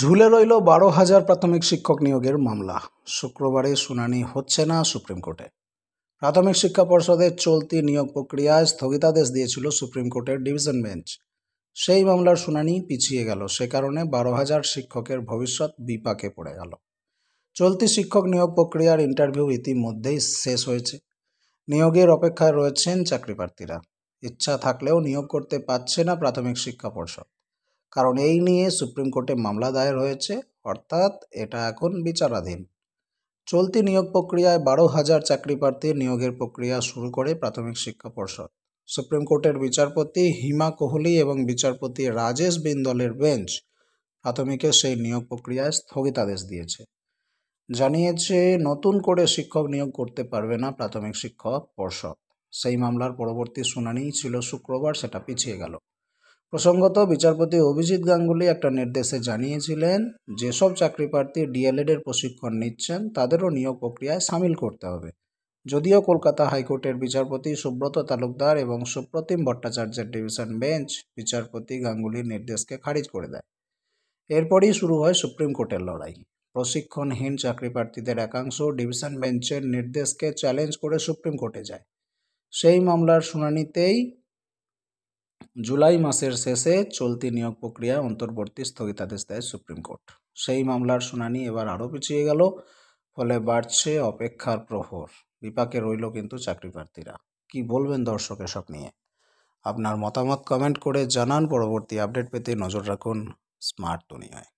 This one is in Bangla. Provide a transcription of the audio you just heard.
ঝুলে রইল বারো হাজার প্রাথমিক শিক্ষক নিয়োগের মামলা শুক্রবারে শুনানি হচ্ছে না সুপ্রিম কোর্টে প্রাথমিক শিক্ষা পর্ষদের চলতি নিয়োগ প্রক্রিয়ায় স্থগিতাদেশ দিয়েছিল সুপ্রিম কোর্টের ডিভিশন বেঞ্চ সেই মামলার শুনানি পিছিয়ে গেল সে কারণে বারো হাজার শিক্ষকের ভবিষ্যৎ বিপাকে পড়ে গেল চলতি শিক্ষক নিয়োগ প্রক্রিয়ার ইন্টারভিউ ইতিমধ্যেই শেষ হয়েছে নিয়োগের অপেক্ষায় রয়েছেন চাকরি প্রার্থীরা ইচ্ছা থাকলেও নিয়োগ করতে পারছে না প্রাথমিক শিক্ষা পর্ষদ কারণ এই নিয়ে সুপ্রিম কোর্টে মামলা দায়ের হয়েছে অর্থাৎ এটা এখন বিচারাধীন চলতি নিয়োগ প্রক্রিয়ায় বারো হাজার চাকরি প্রার্থীর নিয়োগের প্রক্রিয়া শুরু করে প্রাথমিক শিক্ষা পর্ষদ সুপ্রিম কোর্টের বিচারপতি হিমা কোহলি এবং বিচারপতি রাজেশ বিন্দলের বেঞ্চ প্রাথমিকের সেই নিয়োগ প্রক্রিয়ায় স্থগিতাদেশ দিয়েছে জানিয়েছে নতুন করে শিক্ষক নিয়োগ করতে পারবে না প্রাথমিক শিক্ষক পর্ষদ সেই মামলার পরবর্তী শুনানি ছিল শুক্রবার সেটা পিছিয়ে গেল প্রসঙ্গত বিচারপতি অভিজিৎ গাঙ্গুলি একটা নির্দেশে জানিয়েছিলেন যেসব চাকরিপ্রার্থী ডিএলএডের প্রশিক্ষণ নিচ্ছেন তাদেরও নিয়োগ প্রক্রিয়ায় সামিল করতে হবে যদিও কলকাতা হাইকোর্টের বিচারপতি সুব্রত তালুকদার এবং সুপ্রতিম ভট্টাচার্যের ডিভিশন বেঞ্চ বিচারপতি গাঙ্গুলির নির্দেশকে খারিজ করে দেয় এরপরই শুরু হয় সুপ্রিম কোর্টের লড়াই প্রশিক্ষণহীন চাকরি প্রার্থীদের একাংশ ডিভিশন বেঞ্চের নির্দেশকে চ্যালেঞ্জ করে সুপ্রিম কোর্টে যায় সেই মামলার শুনানিতেই জুলাই মাসের শেষে চলতি নিয়োগ প্রক্রিয়া অন্তর্বর্তী স্থগিতাদেশ দেয় সুপ্রিম কোর্ট সেই মামলার শুনানি এবার আরও পিছিয়ে গেল ফলে বাড়ছে অপেক্ষার প্রহর বিপাকে রইল কিন্তু চাকরি প্রার্থীরা কী বলবেন দর্শক এসব নিয়ে আপনার মতামত কমেন্ট করে জানান পরবর্তী আপডেট পেতে নজর রাখুন স্মার্ট দুনিয়ায়